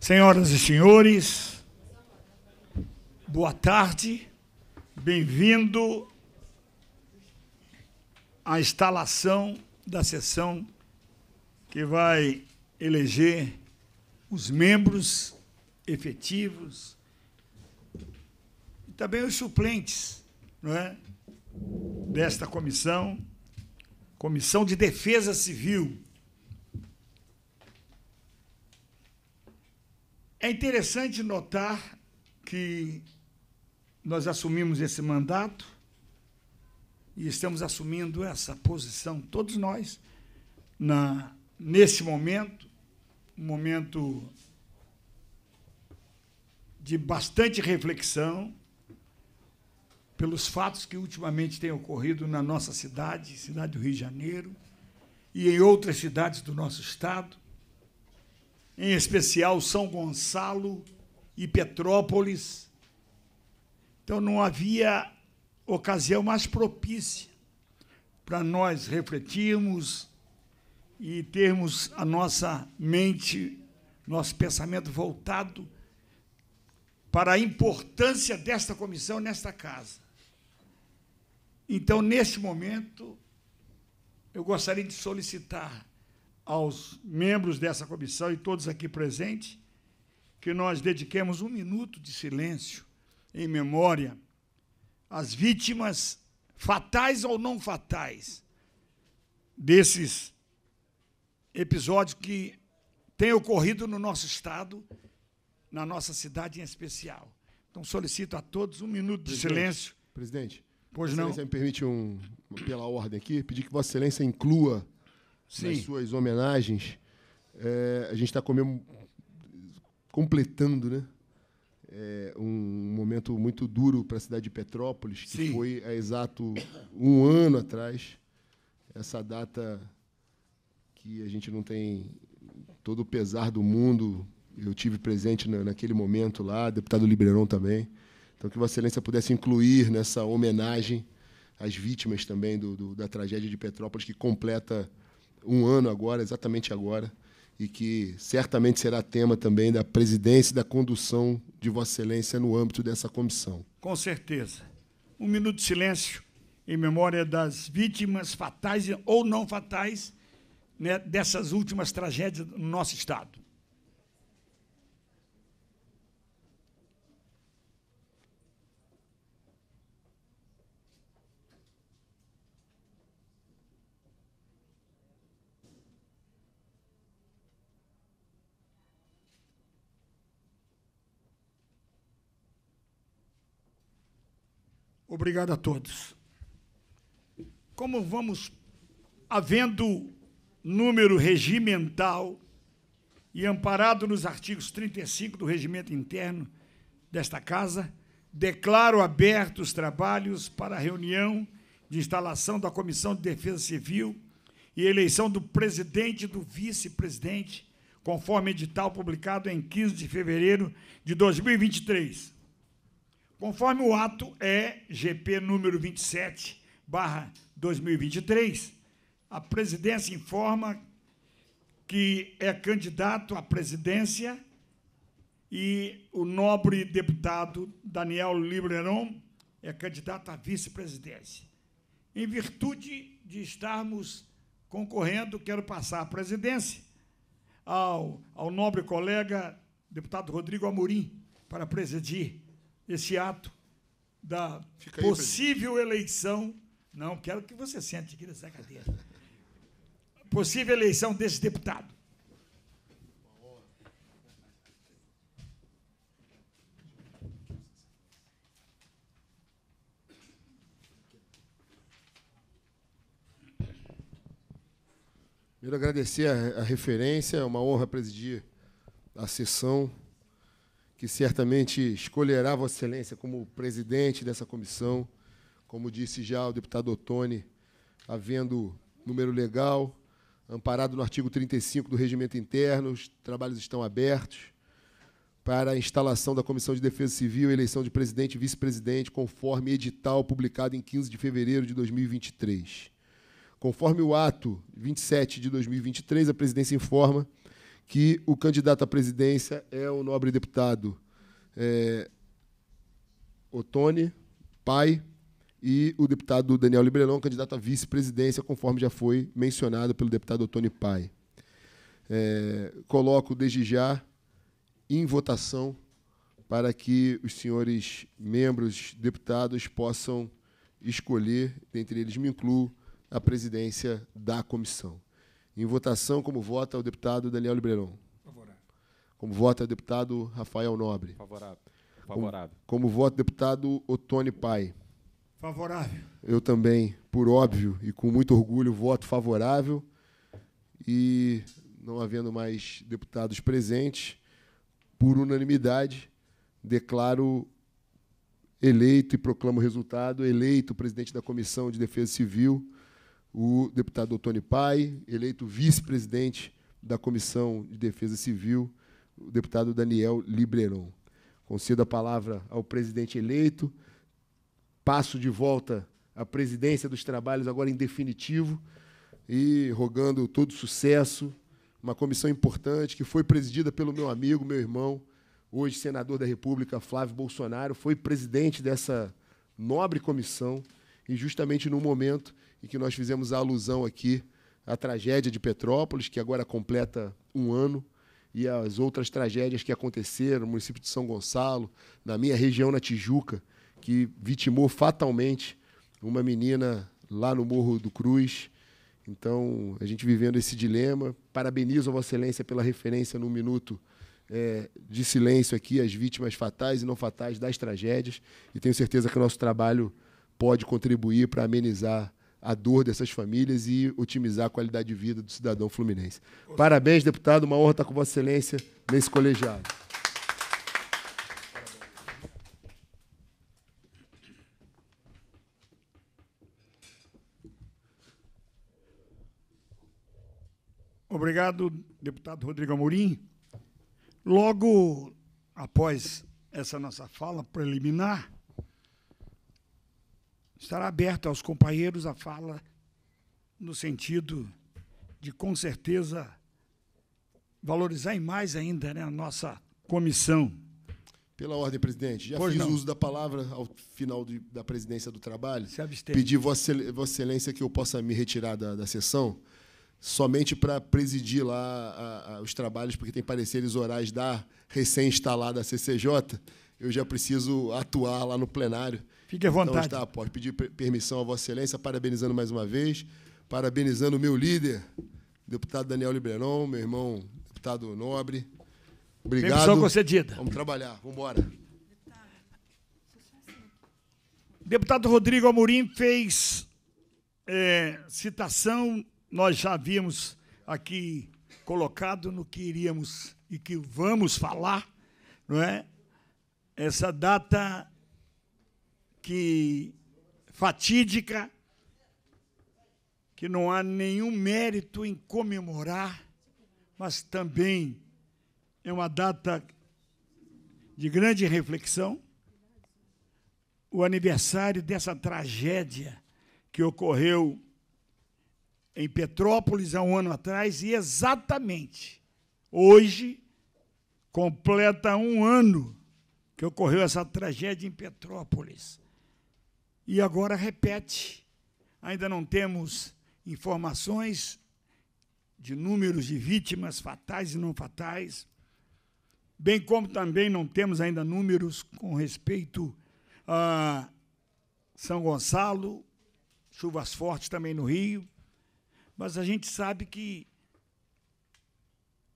Senhoras e senhores, boa tarde, bem-vindo à instalação da sessão que vai eleger os membros efetivos e também os suplentes não é, desta comissão, Comissão de Defesa Civil É interessante notar que nós assumimos esse mandato e estamos assumindo essa posição, todos nós, na, nesse momento, um momento de bastante reflexão pelos fatos que ultimamente têm ocorrido na nossa cidade, cidade do Rio de Janeiro, e em outras cidades do nosso estado em especial São Gonçalo e Petrópolis. Então não havia ocasião mais propícia para nós refletirmos e termos a nossa mente, nosso pensamento voltado para a importância desta comissão nesta casa. Então, neste momento, eu gostaria de solicitar aos membros dessa comissão e todos aqui presentes que nós dediquemos um minuto de silêncio em memória às vítimas fatais ou não fatais desses episódios que têm ocorrido no nosso estado, na nossa cidade em especial. Então solicito a todos um minuto de presidente, silêncio. Presidente, pois não. Excelência me permite um pela ordem aqui, pedir que Vossa Excelência inclua Sim. nas suas homenagens, é, a gente está completando, né? É, um momento muito duro para a cidade de Petrópolis, que Sim. foi há exato um ano atrás, essa data que a gente não tem todo o pesar do mundo. Eu tive presente na, naquele momento lá, deputado Libreirão também. Então, que Vossa Excelência pudesse incluir nessa homenagem as vítimas também do, do, da tragédia de Petrópolis, que completa um ano agora, exatamente agora, e que certamente será tema também da presidência e da condução de Vossa Excelência no âmbito dessa comissão. Com certeza. Um minuto de silêncio em memória das vítimas fatais ou não fatais né, dessas últimas tragédias no nosso Estado. Obrigado a todos. Como vamos, havendo número regimental e amparado nos artigos 35 do Regimento Interno desta Casa, declaro abertos os trabalhos para a reunião de instalação da Comissão de Defesa Civil e eleição do presidente e do vice-presidente, conforme edital publicado em 15 de fevereiro de 2023. Conforme o ato é GP número 27, barra 2023, a presidência informa que é candidato à presidência e o nobre deputado Daniel Libreron é candidato à vice-presidência. Em virtude de estarmos concorrendo, quero passar a presidência ao, ao nobre colega deputado Rodrigo Amorim para presidir esse ato da Fica possível aí, eleição. Não, quero que você sente aqui nessa cadeira. Possível eleição desse deputado. Primeiro, agradecer a, a referência, é uma honra presidir a sessão que certamente escolherá Vossa Excelência como presidente dessa comissão. Como disse já o deputado Ottoni, havendo número legal, amparado no artigo 35 do Regimento Interno, os trabalhos estão abertos para a instalação da Comissão de Defesa Civil e eleição de presidente e vice-presidente, conforme edital publicado em 15 de fevereiro de 2023. Conforme o ato 27 de 2023, a presidência informa que o candidato à presidência é o nobre deputado é, Otone, pai, e o deputado Daniel Librelon, candidato à vice-presidência, conforme já foi mencionado pelo deputado Otone Pai. É, coloco desde já em votação para que os senhores membros, deputados, possam escolher, dentre eles me incluo, a presidência da comissão. Em votação, como vota o deputado Daniel Libreirão? Favorável. Como vota o deputado Rafael Nobre? Favorável. Favorável. Como, como vota o deputado Otone Pai? Favorável. Eu também, por óbvio e com muito orgulho, voto favorável. E não havendo mais deputados presentes, por unanimidade, declaro eleito e proclamo o resultado, eleito presidente da Comissão de Defesa Civil, o deputado Tony Pai, eleito vice-presidente da Comissão de Defesa Civil, o deputado Daniel Libreron. Concedo a palavra ao presidente eleito, passo de volta à presidência dos trabalhos, agora em definitivo, e rogando todo sucesso, uma comissão importante que foi presidida pelo meu amigo, meu irmão, hoje senador da República, Flávio Bolsonaro, foi presidente dessa nobre comissão e justamente no momento em que nós fizemos a alusão aqui à tragédia de Petrópolis, que agora completa um ano, e as outras tragédias que aconteceram no município de São Gonçalo, na minha região, na Tijuca, que vitimou fatalmente uma menina lá no Morro do Cruz. Então, a gente vivendo esse dilema. Parabenizo a Vossa Excelência pela referência no minuto é, de silêncio aqui às vítimas fatais e não fatais das tragédias. E tenho certeza que o nosso trabalho pode contribuir para amenizar a dor dessas famílias e otimizar a qualidade de vida do cidadão fluminense. Parabéns, deputado. Uma honra estar com Vossa Excelência nesse colegiado. Obrigado, deputado Rodrigo Amorim. Logo após essa nossa fala preliminar, estará aberta aos companheiros a fala no sentido de, com certeza, valorizar e mais ainda né, a nossa comissão. Pela ordem, presidente. Já pois fiz não. uso da palavra ao final de, da presidência do trabalho. Se abstém. Pedi, Vossa Excelência, que eu possa me retirar da, da sessão, somente para presidir lá a, a, os trabalhos, porque tem pareceres orais da recém-instalada CCJ. Eu já preciso atuar lá no plenário. Fique à então, vontade. Então está, pode pedir permissão a Vossa Excelência, parabenizando mais uma vez, parabenizando o meu líder, deputado Daniel Librenon, meu irmão deputado Nobre. Obrigado. Permissão concedida. Vamos trabalhar, vamos embora. Deputado Rodrigo Amorim fez é, citação, nós já havíamos aqui colocado no que iríamos e que vamos falar, não é? Essa data que fatídica, que não há nenhum mérito em comemorar, mas também é uma data de grande reflexão, o aniversário dessa tragédia que ocorreu em Petrópolis há um ano atrás e exatamente hoje completa um ano que ocorreu essa tragédia em Petrópolis. E agora repete. Ainda não temos informações de números de vítimas fatais e não fatais, bem como também não temos ainda números com respeito a São Gonçalo, chuvas fortes também no Rio, mas a gente sabe que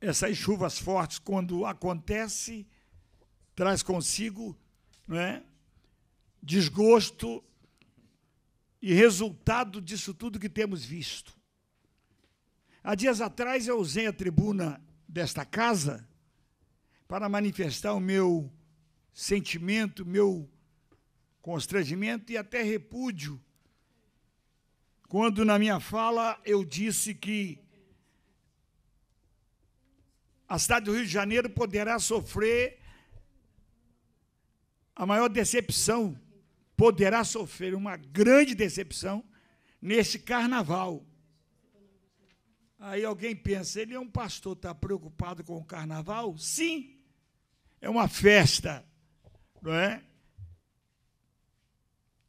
essas chuvas fortes, quando acontece, traz consigo não é, desgosto e resultado disso tudo que temos visto. Há dias atrás eu usei a tribuna desta casa para manifestar o meu sentimento, meu constrangimento e até repúdio quando na minha fala eu disse que a cidade do Rio de Janeiro poderá sofrer a maior decepção poderá sofrer uma grande decepção nesse carnaval. Aí alguém pensa, ele é um pastor, está preocupado com o carnaval? Sim, é uma festa, não é?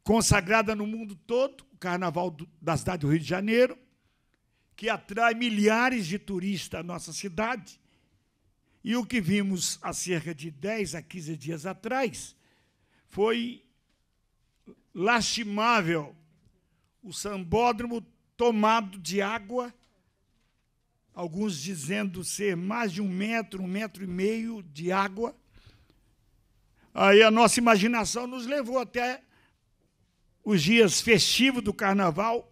Consagrada no mundo todo, o carnaval da cidade do Rio de Janeiro, que atrai milhares de turistas à nossa cidade. E o que vimos há cerca de 10 a 15 dias atrás foi lastimável, o sambódromo tomado de água, alguns dizendo ser mais de um metro, um metro e meio de água. Aí a nossa imaginação nos levou até os dias festivos do carnaval.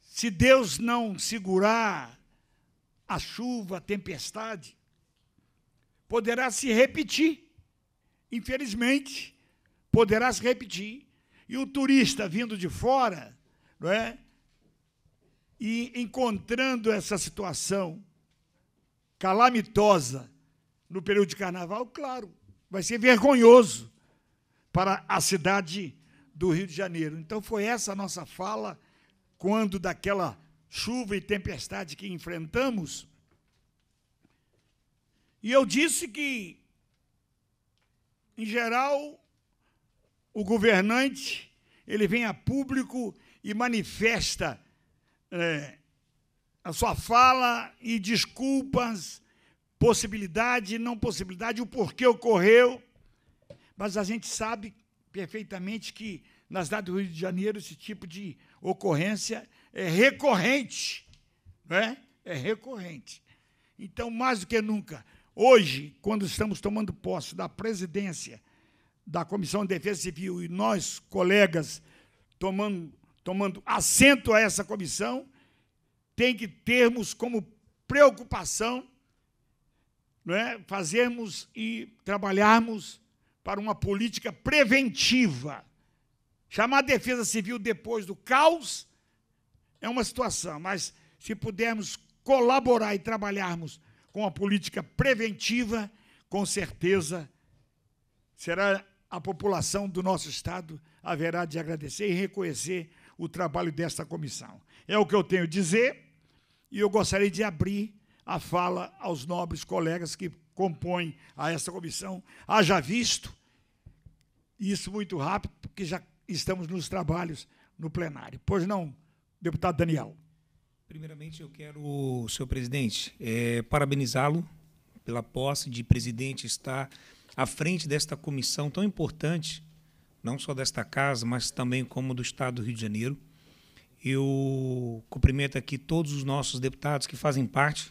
Se Deus não segurar a chuva, a tempestade, poderá se repetir. Infelizmente, poderá se repetir. E o turista vindo de fora, não é? E encontrando essa situação calamitosa no período de carnaval, claro, vai ser vergonhoso para a cidade do Rio de Janeiro. Então foi essa a nossa fala quando daquela chuva e tempestade que enfrentamos. E eu disse que, em geral, o governante ele vem a público e manifesta é, a sua fala e desculpas, possibilidade, não possibilidade, o porquê ocorreu. Mas a gente sabe perfeitamente que na cidade do Rio de Janeiro esse tipo de ocorrência é recorrente, né? É recorrente. Então, mais do que nunca, hoje, quando estamos tomando posse da presidência da Comissão de Defesa Civil e nós, colegas, tomando, tomando assento a essa comissão, tem que termos como preocupação não é, fazermos e trabalharmos para uma política preventiva. Chamar a defesa civil depois do caos é uma situação, mas se pudermos colaborar e trabalharmos com a política preventiva, com certeza será a população do nosso Estado haverá de agradecer e reconhecer o trabalho desta comissão. É o que eu tenho a dizer e eu gostaria de abrir a fala aos nobres colegas que compõem a esta comissão. Haja visto isso muito rápido, porque já estamos nos trabalhos no plenário. Pois não, deputado Daniel. Primeiramente, eu quero, senhor presidente, é, parabenizá-lo pela posse de presidente estar à frente desta comissão tão importante, não só desta casa, mas também como do Estado do Rio de Janeiro. Eu cumprimento aqui todos os nossos deputados que fazem parte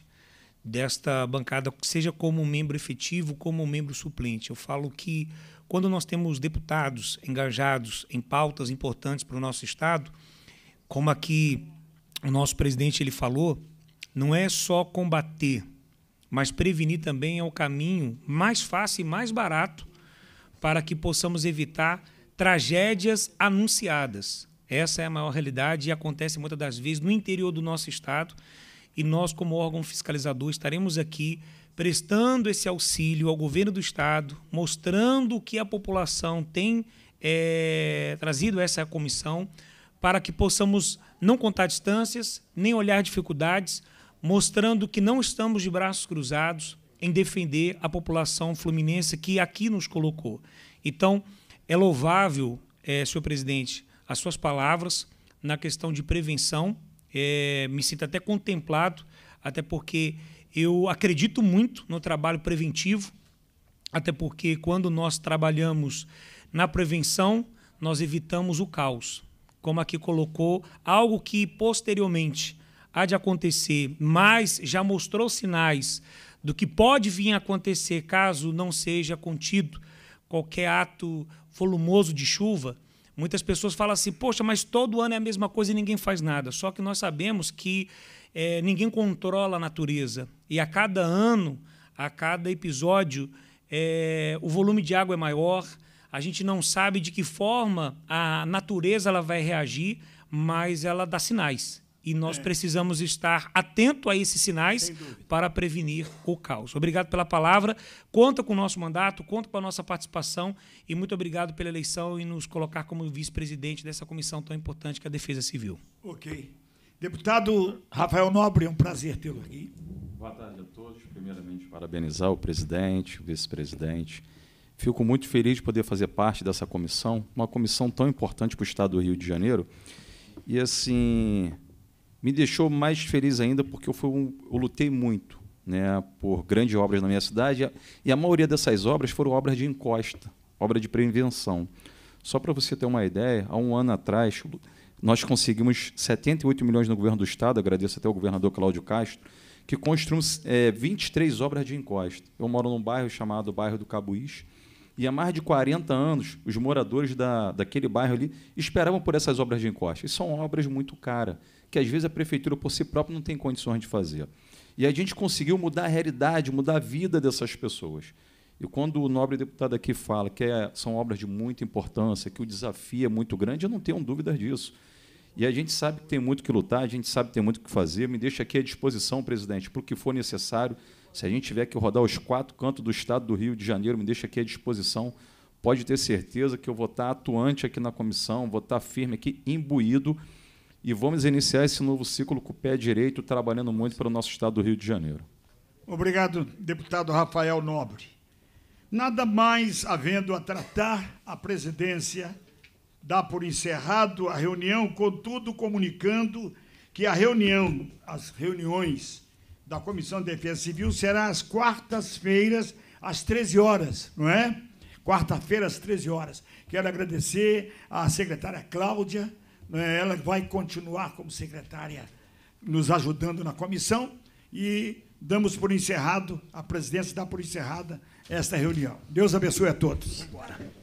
desta bancada, seja como membro efetivo, como membro suplente. Eu falo que quando nós temos deputados engajados em pautas importantes para o nosso Estado, como aqui o nosso presidente ele falou, não é só combater mas prevenir também é o caminho mais fácil e mais barato para que possamos evitar tragédias anunciadas. Essa é a maior realidade e acontece muitas das vezes no interior do nosso Estado. E nós, como órgão fiscalizador, estaremos aqui prestando esse auxílio ao governo do Estado, mostrando que a população tem é, trazido essa comissão para que possamos não contar distâncias, nem olhar dificuldades, mostrando que não estamos de braços cruzados em defender a população fluminense que aqui nos colocou. Então, é louvável, é, senhor presidente, as suas palavras na questão de prevenção. É, me sinto até contemplado, até porque eu acredito muito no trabalho preventivo, até porque quando nós trabalhamos na prevenção, nós evitamos o caos. Como aqui colocou, algo que posteriormente há de acontecer, mas já mostrou sinais do que pode vir a acontecer caso não seja contido qualquer ato volumoso de chuva. Muitas pessoas falam assim, poxa, mas todo ano é a mesma coisa e ninguém faz nada. Só que nós sabemos que é, ninguém controla a natureza. E a cada ano, a cada episódio, é, o volume de água é maior, a gente não sabe de que forma a natureza ela vai reagir, mas ela dá sinais. E nós é. precisamos estar atento a esses sinais para prevenir o caos. Obrigado pela palavra. Conta com o nosso mandato, conta com a nossa participação e muito obrigado pela eleição e nos colocar como vice-presidente dessa comissão tão importante que é a Defesa Civil. Ok. Deputado Rafael Nobre, é um prazer tê-lo aqui. Boa tarde a todos. Primeiramente, parabenizar o presidente, o vice-presidente. Fico muito feliz de poder fazer parte dessa comissão, uma comissão tão importante para o Estado do Rio de Janeiro. E assim, me deixou mais feliz ainda porque eu, fui um, eu lutei muito né, por grandes obras na minha cidade e a maioria dessas obras foram obras de encosta, obra de prevenção. Só para você ter uma ideia, há um ano atrás nós conseguimos 78 milhões no governo do estado, agradeço até ao governador Cláudio Castro, que construiu é, 23 obras de encosta. Eu moro num bairro chamado Bairro do Cabuís, e há mais de 40 anos, os moradores da, daquele bairro ali esperavam por essas obras de encosta. E são obras muito caras, que às vezes a prefeitura por si própria não tem condições de fazer. E a gente conseguiu mudar a realidade, mudar a vida dessas pessoas. E quando o nobre deputado aqui fala que é, são obras de muita importância, que o desafio é muito grande, eu não tenho dúvidas disso. E a gente sabe que tem muito que lutar, a gente sabe que tem muito que fazer. Me deixa aqui à disposição, presidente, para o que for necessário. Se a gente tiver que rodar os quatro cantos do estado do Rio de Janeiro, me deixa aqui à disposição. Pode ter certeza que eu vou estar atuante aqui na comissão, vou estar firme aqui, imbuído. E vamos iniciar esse novo ciclo com o pé direito, trabalhando muito para o nosso estado do Rio de Janeiro. Obrigado, deputado Rafael Nobre. Nada mais havendo a tratar, a presidência dá por encerrado a reunião, contudo comunicando que a reunião, as reuniões da Comissão de Defesa Civil será às quartas-feiras, às 13 horas, não é? Quarta-feira, às 13 horas. Quero agradecer à secretária Cláudia, né? ela vai continuar como secretária nos ajudando na comissão e damos por encerrado, a presidência dá por encerrada esta reunião. Deus abençoe a todos. Agora.